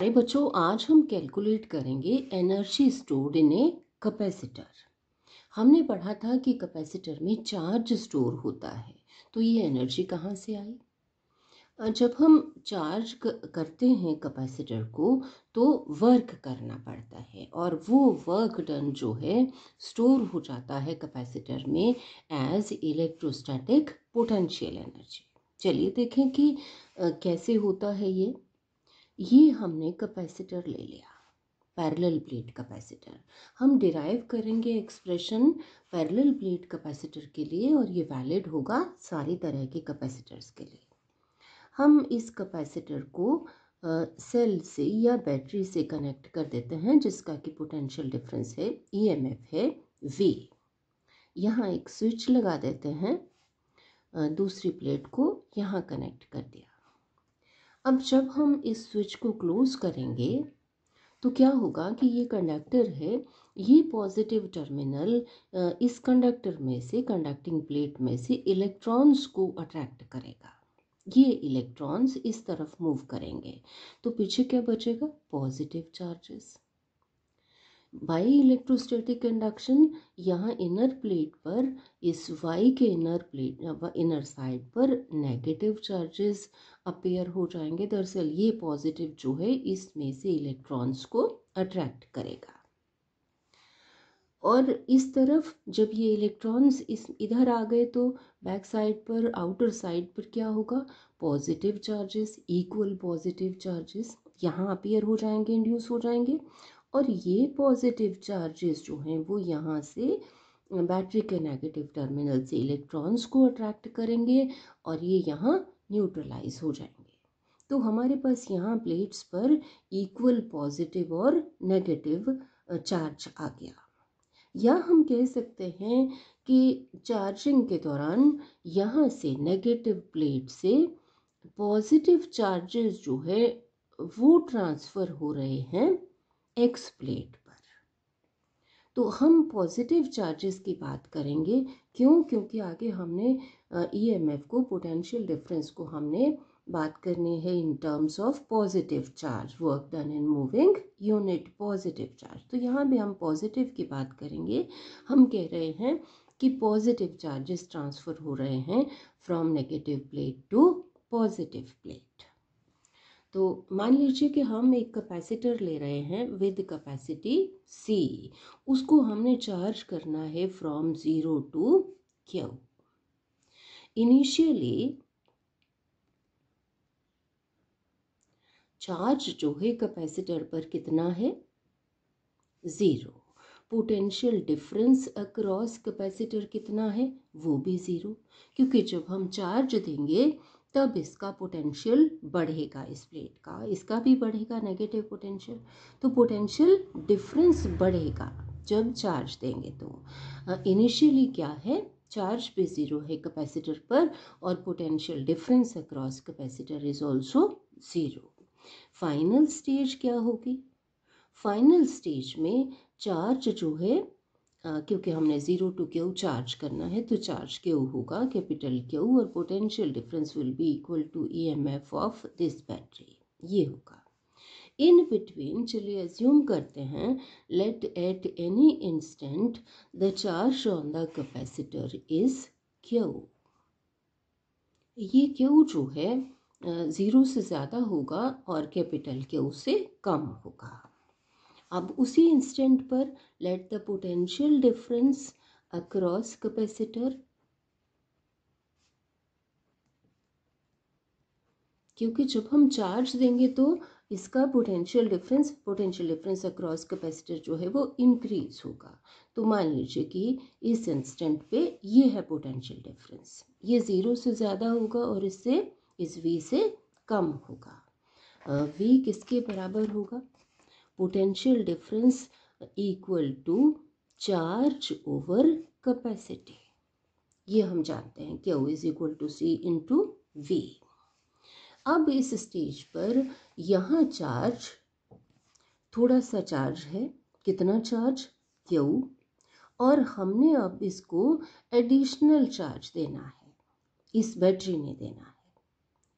अरे बच्चों आज हम कैलकुलेट करेंगे energy stored in a capacitor हमने पढ़ा था कि कैपेसिटर में चार्ज स्टोर होता है तो ये एनर्जी कहाँ से आई जब हम चार्ज करते हैं कैपेसिटर को तो वर्क करना पड़ता है और वो वर्क डन जो है स्टोर हो जाता है कैपेसिटर में एज इलेक्ट्रोस्टैटिक पोटेंशियल एनर्जी चलिए देखें कि कैसे होता है ये ये हमने कैपेसिटर ले लिया पैरेलल प्लेट कैपेसिटर हम डिराइव करेंगे एक्सप्रेशन पैरेलल प्लेट कैपेसिटर के लिए और ये वैलिड होगा सारी तरह के कैपेसिटर्स के लिए हम इस कैपेसिटर को सेल से या बैटरी से कनेक्ट कर देते हैं जिसका कि पोटेंशियल डिफरेंस है ईएमएफ e है वी यहाँ एक स्विच लगा देते हैं दूसरी प्लेट को यहाँ कनेक्ट कर दिया अब जब हम इस स्विच को क्लोज़ करेंगे तो क्या होगा कि ये कंडक्टर है ये पॉजिटिव टर्मिनल इस कंडक्टर में से कंडक्टिंग प्लेट में से इलेक्ट्रॉन्स को अट्रैक्ट करेगा ये इलेक्ट्रॉन्स इस तरफ मूव करेंगे तो पीछे क्या बचेगा positive charges by electrostatic conduction यहाँ इनर प्लेट पर इस वाई के इनर प्लेट इनर साइड पर नेगेटिव चार्जेस अपेयर हो जाएंगे दरअसल ये पॉजिटिव जो है इसमें से इलेक्ट्रॉन्स को अट्रैक्ट करेगा और इस तरफ जब ये इलेक्ट्रॉन्स इस इधर आ गए तो बैक साइड पर आउटर साइड पर क्या होगा positive charges equal positive charges यहाँ अपेयर हो जाएंगे इंड्यूस हो जाएंगे और ये पॉजिटिव चार्जेस जो हैं वो यहाँ से बैटरी के नेगेटिव टर्मिनल से इलेक्ट्रॉन्स को अट्रैक्ट करेंगे और ये यहाँ न्यूट्रलाइज हो जाएंगे तो हमारे पास यहाँ प्लेट्स पर इक्वल पॉजिटिव और नेगेटिव चार्ज आ गया या हम कह सकते हैं कि चार्जिंग के दौरान यहाँ से नेगेटिव प्लेट से पॉजिटिव चार्जेस जो है वो ट्रांसफ़र हो रहे हैं एक्स प्लेट पर तो हम पॉजिटिव चार्जेस की बात करेंगे क्यों क्योंकि आगे हमने ईएमएफ e को पोटेंशियल डिफरेंस को हमने बात करनी है in terms of positive charge work done in moving unit positive charge तो यहाँ भी हम पॉजिटिव की बात करेंगे हम कह रहे हैं कि पॉजिटिव चार्जेस ट्रांसफ़र हो रहे हैं from negative plate to positive plate तो मान लीजिए कि हम एक कैपेसिटर ले रहे हैं विद कैपेसिटी सी उसको हमने चार्ज करना है from zero to Q initially charge जो है कैपेसिटर पर कितना है zero potential difference across capacitor कितना है वो भी ज़ीरो क्योंकि जब हम चार्ज देंगे तब इसका पोटेंशियल बढ़ेगा इस प्लेट का इसका भी बढ़ेगा नेगेटिव पोटेंशियल तो पोटेंशियल डिफरेंस बढ़ेगा जब चार्ज देंगे तो इनिशियली क्या है चार्ज भी ज़ीरो है कैपेसिटर पर और potential difference across capacitor is also zero final stage क्या होगी फाइनल स्टेज में चार्ज जो है क्योंकि हमने ज़ीरो टू क्यू चार्ज करना है तो चार्ज क्यू होगा कैपिटल क्यू और potential difference will be equal to EMF of this battery ये होगा इन बिटवीन चलिए एज्यूम करते हैं let at any instant the charge on the capacitor is Q ये क्यू जो है ज़ीरो से ज़्यादा होगा और कैपिटल क्यू से कम होगा अब उसी इंस्टेंट पर let the potential difference across capacitor क्योंकि जब हम चार्ज देंगे तो इसका potential difference potential difference across capacitor जो है वो इंक्रीज होगा तो मान लीजिए कि इस इंस्टेंट पे ये है पोटेंशियल डिफरेंस ये ज़ीरो से ज़्यादा होगा और इससे इस वी से कम होगा वी किसके बराबर होगा potential difference equal to charge over capacity ये हम जानते हैं Q is equal to C into V अब इस स्टेज पर यहाँ चार्ज थोड़ा सा चार्ज है कितना चार्ज क्यू और हमने अब इसको एडिशनल चार्ज देना है इस बैटरी ने देना है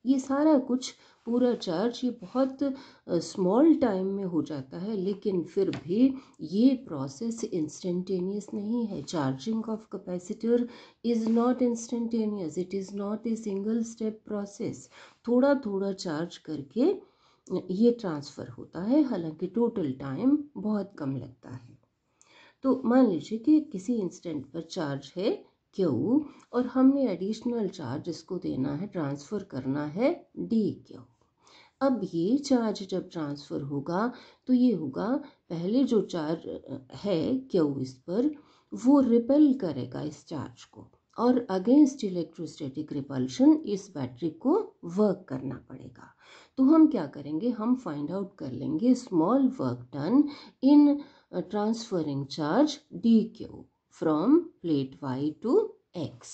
ये सारा कुछ पूरा चार्ज ये बहुत स्मॉल टाइम में हो जाता है लेकिन फिर भी ये प्रोसेस इंस्टेंटेनियस नहीं है charging of capacitor is not instantaneous it is not a single step process थोड़ा थोड़ा चार्ज करके ये ट्रांसफ़र होता है हालांकि टोटल टाइम बहुत कम लगता है तो मान लीजिए कि किसी इंस्टेंट पर चार्ज है क्यू और हमने एडिशनल चार्ज इसको देना है ट्रांसफ़र करना है डी क्यू अब ये चार्ज जब ट्रांसफ़र होगा तो ये होगा पहले जो चार्ज है क्यू इस पर वो रिपेल करेगा इस चार्ज को और अगेंस्ट इलेक्ट्रोस्टैटिक रिपल्शन इस बैटरी को वर्क करना पड़ेगा तो हम क्या करेंगे हम फाइंड आउट कर लेंगे small work done in transferring charge D Q from plate Y to X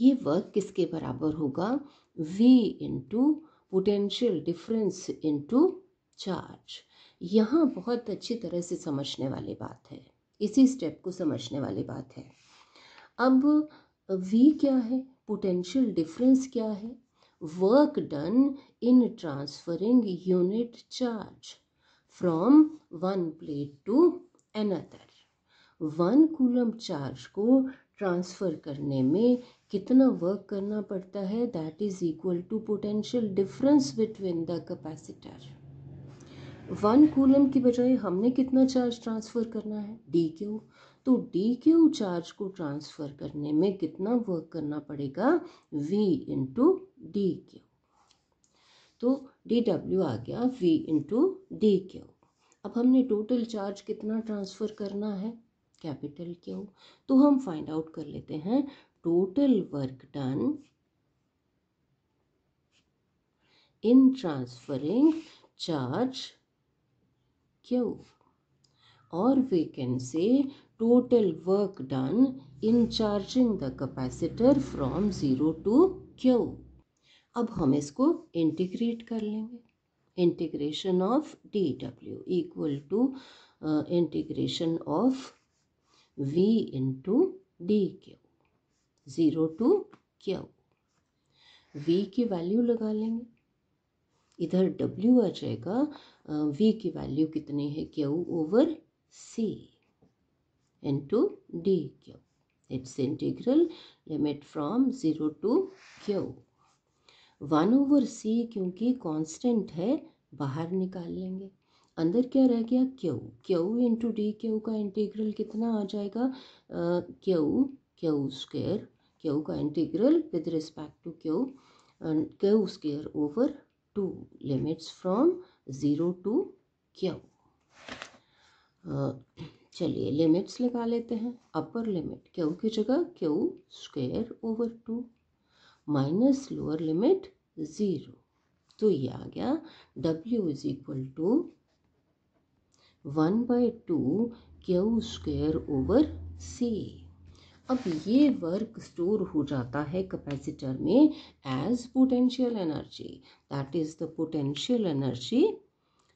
ये वर्क किसके बराबर होगा V into potential difference into charge यहाँ बहुत अच्छी तरह से समझने वाली बात है इसी स्टेप को समझने वाली बात है अब v क्या है पोटेंशियल डिफरेंस क्या है work done in transferring unit charge from one plate to another one coulomb charge को ट्रांसफ़र करने में कितना वर्क करना पड़ता है that is equal to potential difference between the capacitor one coulomb की बजाय हमने कितना चार्ज ट्रांसफ़र करना है डी क्यू तो डी क्यू चार्ज को ट्रांसफ़र करने में कितना वर्क करना पड़ेगा वी इंटू डी क्यू तो डी डब्ल्यू आ गया वी इंटू डी क्यू अब हमने टोटल चार्ज कितना ट्रांसफ़र करना है कैपिटल क्यू तो हम फाइंड आउट कर लेते हैं total work done in transferring charge Q और we can say total work done in charging the capacitor from zero to Q अब हम इसको इंटीग्रेट कर लेंगे integration of D W equal to integration of v into D Q zero to Q v की value लगा लेंगे इधर w आ जाएगा v की वैल्यू कितनी है Q over c into D Q it's integral limit from zero to Q one over C क्योंकि constant है बाहर निकाल लेंगे अंदर क्या रह गया Q Q into D Q का इंटीग्रल कितना आ जाएगा क्यू क्यू स्क्र क्यू का integral with respect to Q Q square over two limits from zero to Q चलिए लिमिट्स लगा लेते हैं अपर लिमिट क्यू की जगह Q square over two minus lower limit zero तो ये आ गया W is equal to one by two Q square over C अब ये वर्क स्टोर हो जाता है कैपेसिटर में as potential energy that is the potential energy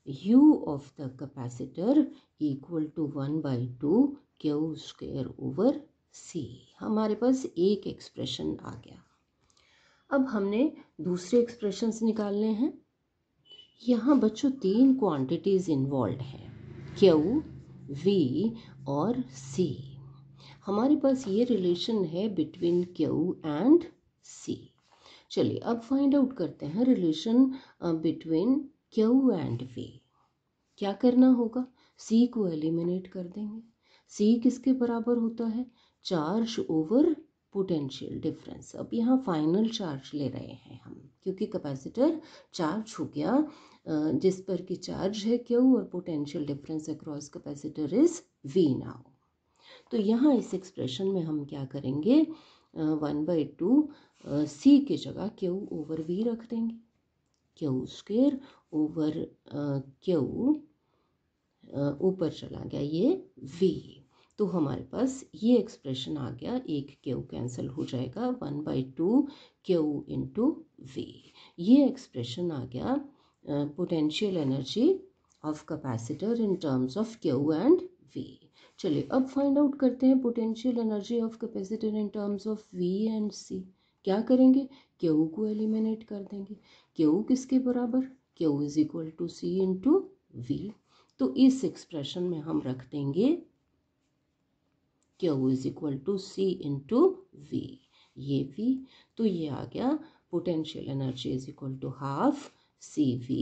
u of the capacitor equal to one by two Q square over c हमारे पास एक expression आ गया अब हमने दूसरे एक्सप्रेशंस निकालने हैं यहाँ बच्चों तीन क्वांटिटीज इन्वॉल्व हैं क्यू वी और सी हमारे पास ये रिलेशन है बिटवीन क्यू एंड सी चलिए अब फाइंड आउट करते हैं relation between Q and V क्या करना होगा सी को एलिमिनेट कर देंगे सी किसके बराबर होता है चार्ज ओवर पोटेंशियल डिफरेंस अब यहाँ फाइनल चार्ज ले रहे हैं हम क्योंकि कैपेसिटर चार्ज हो गया जिस पर कि चार्ज है क्यू और potential difference across capacitor is V now तो यहाँ इस एक्सप्रेशन में हम क्या करेंगे वन बाई टू सी की जगह क्यू ओवर वी रख देंगे क्यू स्क्वेयर ओवर क्यू ऊपर चला गया ये वी तो हमारे पास ये एक्सप्रेशन आ गया एक क्यू कैंसिल हो जाएगा one by two Q two V ये एक्सप्रेशन आ गया potential energy of capacitor in terms of Q and V चलिए अब फाइंड आउट करते हैं potential energy of capacitor in terms of V and C क्या करेंगे क्यू को एलिमिनेट कर देंगे क्यू किसके बराबर Q is equal to C into V तो इस एक्सप्रेशन में हम रख देंगे Q is equal to C into V ये वी तो ये आ गया potential energy is equal to half C V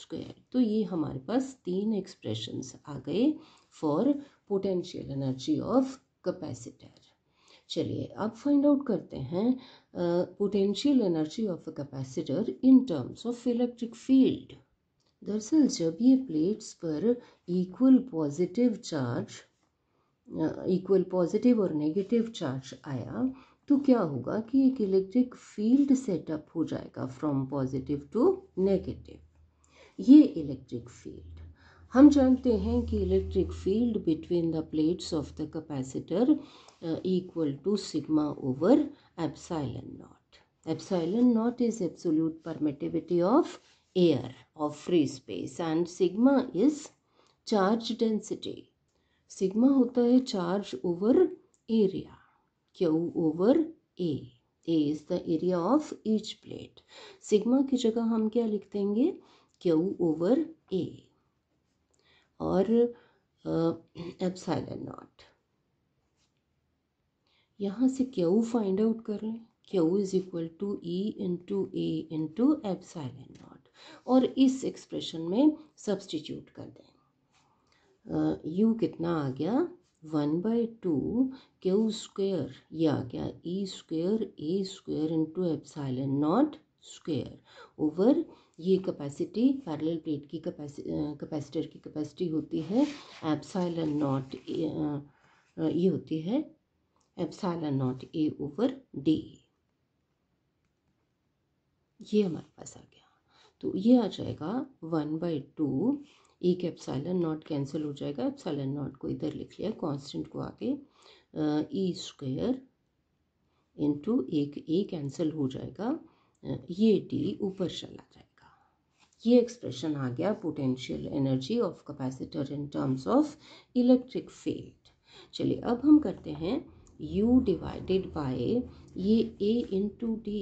square तो ये हमारे पास तीन एक्सप्रेशंस आ गए for potential energy of capacitor चलिए अब फाइंड आउट करते हैं potential energy of a capacitor in terms of electric field दरअसल जब ये प्लेट्स पर equal positive charge equal positive और नेगेटिव चार्ज आया तो क्या होगा कि एक इलेक्ट्रिक फील्ड सेटअप हो जाएगा फ्रॉम पॉजिटिव टू नेगेटिव ये इलेक्ट्रिक फील्ड हम जानते हैं कि electric field between the plates of the capacitor equal to sigma over epsilon naught epsilon naught is absolute permittivity of air of free space and sigma is charge density sigma होता है charge over area Q over A A is the area of each plate sigma की जगह हम क्या लिख देंगे Q over ए और epsilon not यहाँ से क्यू फाइंड आउट कर लें Q is equal to E into A into epsilon naught और इस एक्सप्रेशन में सब्सटीट्यूट कर दें यू कितना आ गया one by two Q square e ये आ गया E square A square into epsilon naught square over ये कैपेसिटी पैरेलल प्लेट की कैपेसिटर की कैपेसिटी होती है एप्साइलन नॉट ये होती है epsilon naught A over D ये हमारे पास आ गया तो ये आ जाएगा वन बाई टू एक एप्साइलन नॉट कैंसिल हो जाएगा एप्साइलन नॉट को इधर लिख लिया कांस्टेंट को आगे ई स्क्वेयर इंटू एक ए कैंसिल हो जाएगा ये डी ऊपर चला जाएगा ये एक्सप्रेशन आ गया potential energy of capacitor in terms of electric field चलिए अब हम करते हैं u डिवाइडेड बाय ये a into D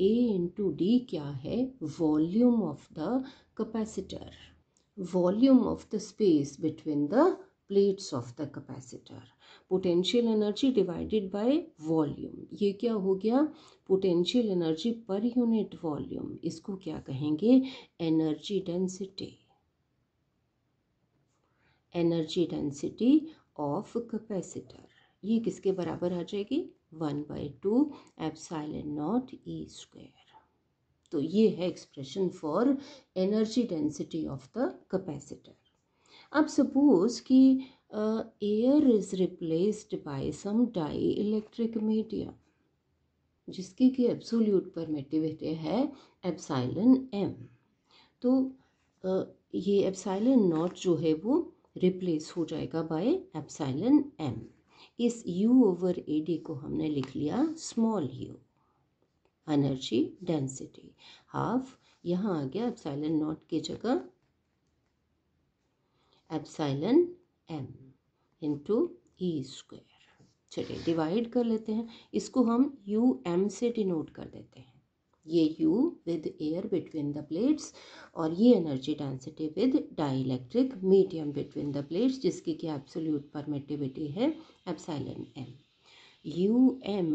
A into D क्या है volume of the capacitor volume of the space between the plates of the capacitor potential energy divided by volume ये क्या हो गया potential energy per unit volume इसको क्या कहेंगे energy density energy density of capacitor ये किसके बराबर आ जाएगी one by two epsilon naught E square तो ये है expression for energy density of the capacitor अब सपोज कि air is replaced by some dielectric media जिसकी कि एब्सोल्यूट परमिटिविटी है एब्साइलन एम तो uh, ये एब्साइलन नॉट जो है वो रिप्लेस हो जाएगा बाय एब्साइलन एम इस यू ओवर ए डी को हमने लिख लिया small U energy density half यहाँ आ गया एप्साइलन नॉट की जगह epsilon M into E square चलिए डिवाइड कर लेते हैं इसको हम यू एम से डिनोट कर देते हैं ये U with air between the plates और ये energy density with dielectric medium between the plates जिसकी कि एब्सोल्यूट परमिटिविटी है epsilon M U M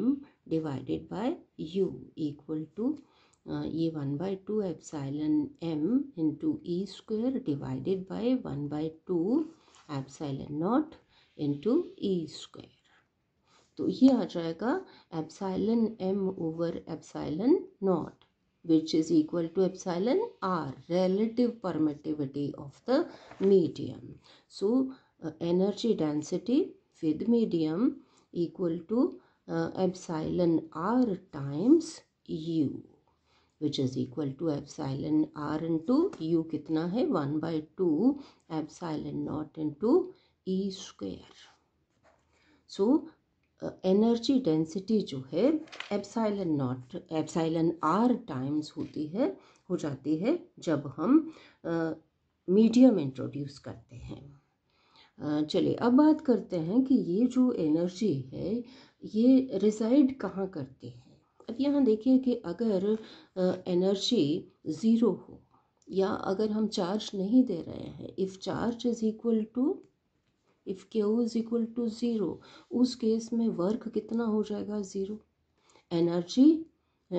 divided by U equal to ये one by two epsilon M into E square divided by one by two epsilon naught into E square तो ये आ जाएगा epsilon M over epsilon naught which is equal to epsilon R relative permittivity of the medium so energy density with medium equal to uh, epsilon r times u which is equal to epsilon r into u कितना है one by two epsilon naught two E square so energy density जो है epsilon naught epsilon R times होती है हो जाती है जब हम मीडियम uh, इंट्रोड्यूस करते हैं uh, चलिए अब बात करते हैं कि ये जो एनर्जी है ये रिजाइड कहाँ करते हैं अब यहाँ देखिए कि अगर एनर्जी ज़ीरो हो या अगर हम चार्ज नहीं दे रहे हैं if charge is equal to if Q is equal to zero उस केस में वर्क कितना हो जाएगा ज़ीरो एनर्जी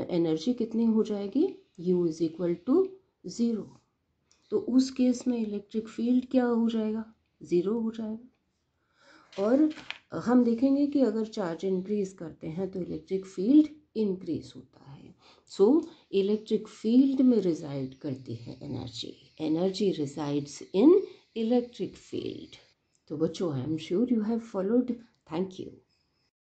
एनर्जी कितनी हो जाएगी U is equal to zero तो उस केस में इलेक्ट्रिक फील्ड क्या हो जाएगा ज़ीरो हो जाएगा और हम देखेंगे कि अगर चार्ज इंक्रीज करते हैं तो इलेक्ट्रिक फील्ड इंक्रीज होता है सो इलेक्ट्रिक फील्ड में रिजाइड करती है energy energy resides in electric field तो बच्चों I am sure you have followed thank you